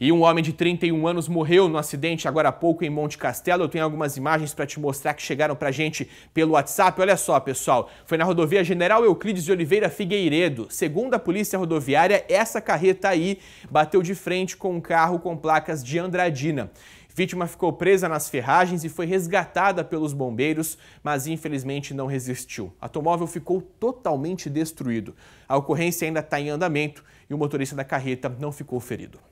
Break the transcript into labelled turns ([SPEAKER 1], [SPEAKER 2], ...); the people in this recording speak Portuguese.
[SPEAKER 1] E um homem de 31 anos morreu no acidente agora há pouco em Monte Castelo. Eu tenho algumas imagens para te mostrar que chegaram para gente pelo WhatsApp. Olha só, pessoal. Foi na rodovia General Euclides de Oliveira Figueiredo. Segundo a Polícia Rodoviária, essa carreta aí bateu de frente com um carro com placas de Andradina. Vítima ficou presa nas ferragens e foi resgatada pelos bombeiros, mas infelizmente não resistiu. O automóvel ficou totalmente destruído. A ocorrência ainda está em andamento e o motorista da carreta não ficou ferido.